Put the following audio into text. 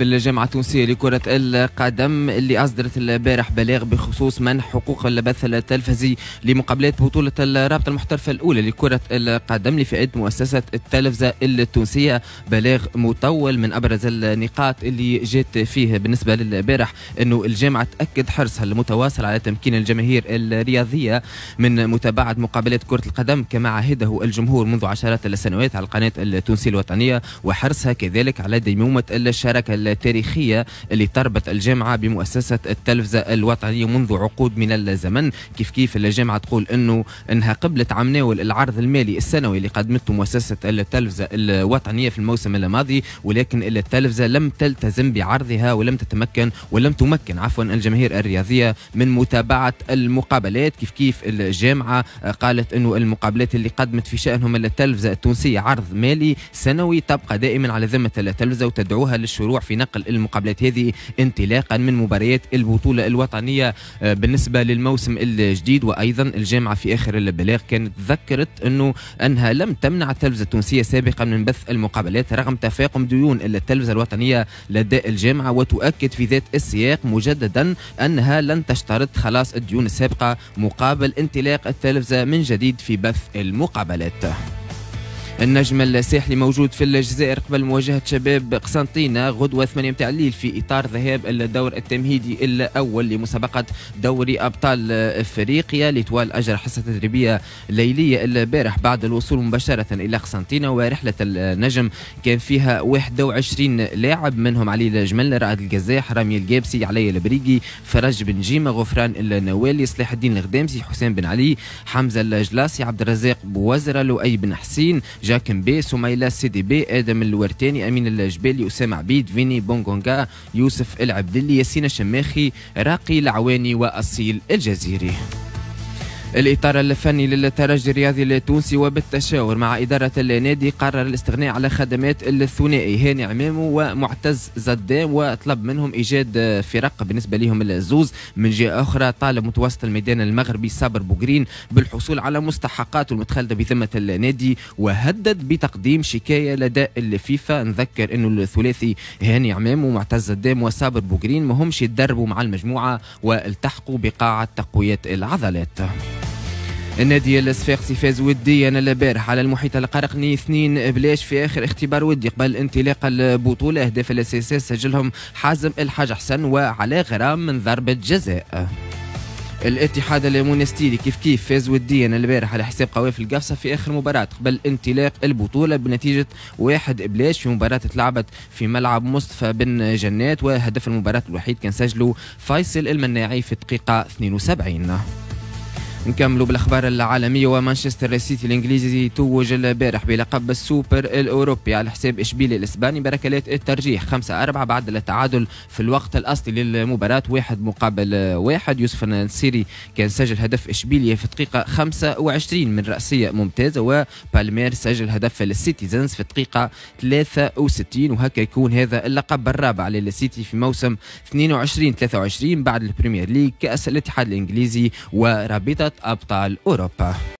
بالجامعة التونسية لكرة القدم اللي أصدرت البارح بلاغ بخصوص منح حقوق البث التلفزي لمقابلات بطولة الرابطة المحترفة الأولى لكرة القدم لفئة مؤسسة التلفزة التونسية بلاغ مطول من أبرز النقاط اللي جات فيه بالنسبة للبارح أنه الجامعة تأكد حرصها المتواصل على تمكين الجماهير الرياضية من متابعة مقابلات كرة القدم كما عهده الجمهور منذ عشرات السنوات على القناة التونسية الوطنية وحرصها كذلك على ديمومة الشراكة التاريخية اللي تربط الجامعة بمؤسسة التلفزة الوطنية منذ عقود من الزمن كيف كيف الجامعة تقول أنه أنها قبلت عم العرض المالي السنوي اللي قدمته مؤسسة التلفزة الوطنية في الموسم الماضي ولكن التلفزة لم تلتزم بعرضها ولم تتمكن ولم تمكن عفوا الجماهير الرياضية من متابعة المقابلات كيف كيف الجامعة قالت أنه المقابلات اللي قدمت في شأنهم التلفزة التونسية عرض مالي سنوي تبقى دائما على ذمة التلفزة وتدعوها للشروع في نقل المقابلات هذه انطلاقا من مباريات البطولة الوطنية آه، بالنسبة للموسم الجديد وأيضا الجامعة في آخر البلاغ كانت ذكرت أنه أنها لم تمنع التلفزة التونسية سابقا من بث المقابلات رغم تفاقم ديون التلفزة الوطنية لدى الجامعة وتؤكد في ذات السياق مجددا أنها لن تشترط خلاص الديون السابقة مقابل انطلاق التلفزة من جديد في بث المقابلات النجم الساحلي موجود في الجزائر قبل مواجهة شباب قسنطينة غدوة 8 متاع الليل في إطار ذهاب الدور التمهيدي الأول لمسابقة دوري أبطال أفريقيا لطوال أجرى حصة تدريبية ليلية البارح بعد الوصول مباشرة إلى قسنطينة ورحلة النجم كان فيها 21 لاعب منهم علي الجمل رائد القزاح رامي القابسي علي البريقي فرج بن جيمة غفران النوالي صلاح الدين الغدامسي حسين بن علي حمزة الجلاسي عبد الرزاق بوزرة لؤي بن حسين جاك مبي سميلة سيدي بي آدم الورتاني أمين الجبالي أسامة عبيد فيني بونغونغا يوسف العبدلي ياسين الشماخي راقي العواني وأصيل الجزيري الإطار الفني للترجي الرياضي التونسي وبالتشاور مع إدارة النادي قرر الاستغناء على خدمات الثنائي هاني عمامو ومعتز زدام وطلب منهم إيجاد فرق بالنسبة لهم الزوز من جهة أخرى طالب متوسط الميدان المغربي صابر بوغرين بالحصول على مستحقاته المتخلدة بذمة النادي وهدد بتقديم شكاية لدى الفيفا نذكر أنه الثلاثي هاني عمامو ومعتز زدام وصابر بوغرين مهمش يتدربوا مع المجموعة والتحقوا بقاعة تقوية العضلات النادي الصفاقسي فاز وديا البارح على المحيط القرقني اثنين بلاش في اخر اختبار ودي قبل انطلاق البطوله اهداف الاساسيه سجلهم حازم الحاج حسن وعلى غرام من ضربه جزاء الاتحاد المونستيري كيف كيف فاز وديا البارح على حساب قوافل القفصه في اخر مباراه قبل انطلاق البطوله بنتيجه واحد بلاش في مباراه تلعبت في ملعب مصطفى بن جنات وهدف المباراه الوحيد كان سجله فيصل المناعي في الدقيقه 72 نكملوا بالاخبار العالميه ومانشستر سيتي الانجليزي توج البارح بلقب السوبر الاوروبي على حساب اشبيلي الاسباني بركلات الترجيح 5 4 بعد التعادل في الوقت الاصلي للمباراه واحد مقابل واحد يوسف النسيري كان سجل هدف اشبيليا في الدقيقه 25 من راسيه ممتازه وبالمير سجل هدف للسيتيزنز في الدقيقه 63 وهكا يكون هذا اللقب الرابع للسيتي في موسم 22 23 بعد البريمير ليج كاس الاتحاد الانجليزي ورابطه أبطال أوروبا